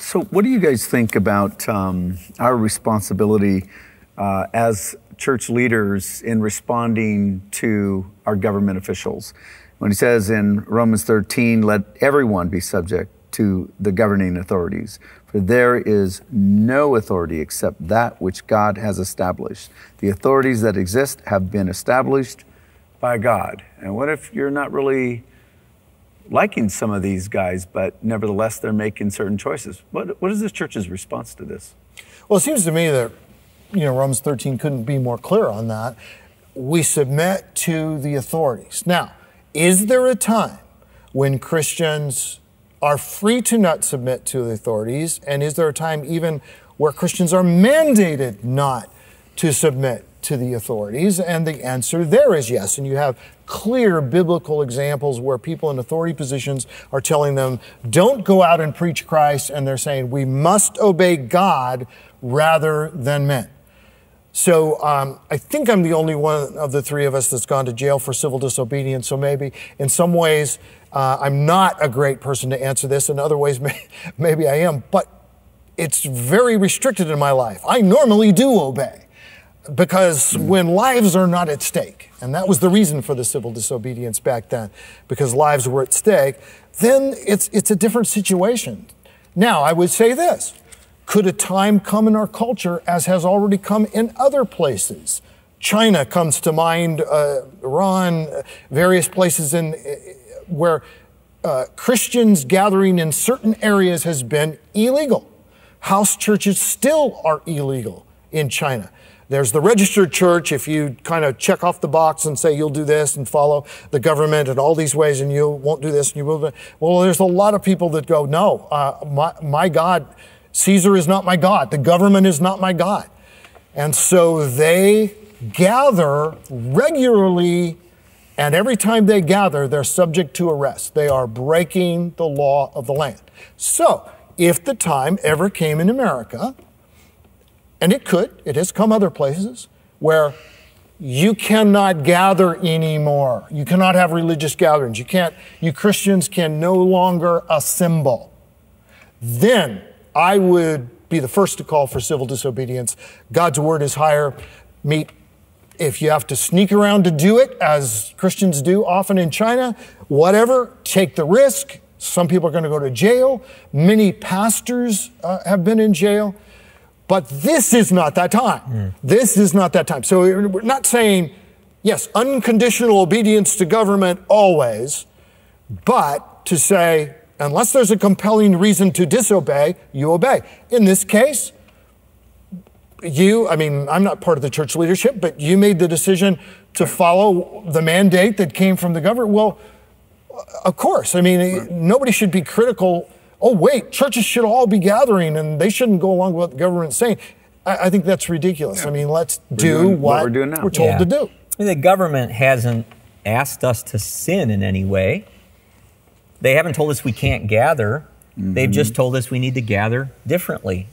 So, what do you guys think about um, our responsibility uh, as church leaders in responding to our government officials? When he says in Romans 13, let everyone be subject to the governing authorities, for there is no authority except that which God has established. The authorities that exist have been established by God. And what if you're not really liking some of these guys, but nevertheless, they're making certain choices. What, what is this church's response to this? Well, it seems to me that you know Romans 13 couldn't be more clear on that. We submit to the authorities. Now, is there a time when Christians are free to not submit to the authorities? And is there a time even where Christians are mandated not to submit to the authorities? And the answer there is yes. And you have clear biblical examples where people in authority positions are telling them, don't go out and preach Christ. And they're saying, we must obey God rather than men. So um, I think I'm the only one of the three of us that's gone to jail for civil disobedience. So maybe in some ways, uh, I'm not a great person to answer this. In other ways, may, maybe I am, but it's very restricted in my life. I normally do obey because hmm. when lives are not at stake, and that was the reason for the civil disobedience back then, because lives were at stake, then it's, it's a different situation. Now, I would say this could a time come in our culture, as has already come in other places? China comes to mind, uh, Iran, uh, various places in, uh, where uh, Christians gathering in certain areas has been illegal. House churches still are illegal in China. There's the registered church. If you kind of check off the box and say you'll do this and follow the government in all these ways and you won't do this and you will. Well, there's a lot of people that go, no, uh, my, my God, Caesar is not my God. The government is not my God. And so they gather regularly and every time they gather, they're subject to arrest. They are breaking the law of the land. So, if the time ever came in America and it could, it has come other places, where you cannot gather anymore. You cannot have religious gatherings. You can't, you Christians can no longer assemble. Then I would be the first to call for civil disobedience. God's word is higher. Meet if you have to sneak around to do it, as Christians do often in China, whatever, take the risk. Some people are going to go to jail. Many pastors uh, have been in jail. But this is not that time. Mm. This is not that time. So we're not saying, yes, unconditional obedience to government always, but to say, unless there's a compelling reason to disobey, you obey. In this case, you, I mean, I'm not part of the church leadership, but you made the decision to follow the mandate that came from the government. Well, of course. I mean, right. nobody should be critical oh, wait, churches should all be gathering and they shouldn't go along with what the government's saying. I, I think that's ridiculous. Yeah. I mean, let's we're do what, what, we're, doing now. we're told yeah. to do. I mean, the government hasn't asked us to sin in any way. They haven't told us we can't gather. Mm-hmm. They've just mm-hmm. told us we need to gather differently.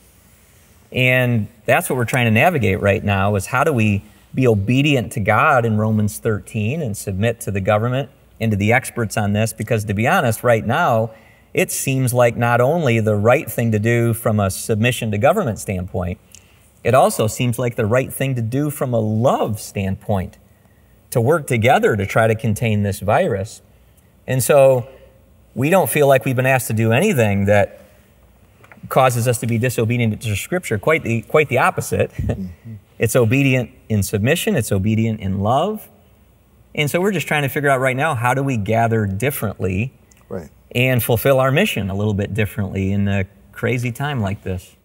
And that's what we're trying to navigate right now is how do we be obedient to God in Romans 13 and submit to the government and to the experts on this because to be honest right now it seems like not only the right thing to do from a submission to government standpoint, it also seems like the right thing to do from a love standpoint to work together to try to contain this virus. And so we don't feel like we've been asked to do anything that causes us to be disobedient to Scripture. Quite the, quite the opposite. it's obedient in submission, it's obedient in love. And so we're just trying to figure out right now how do we gather differently right and fulfill our mission a little bit differently in a crazy time like this.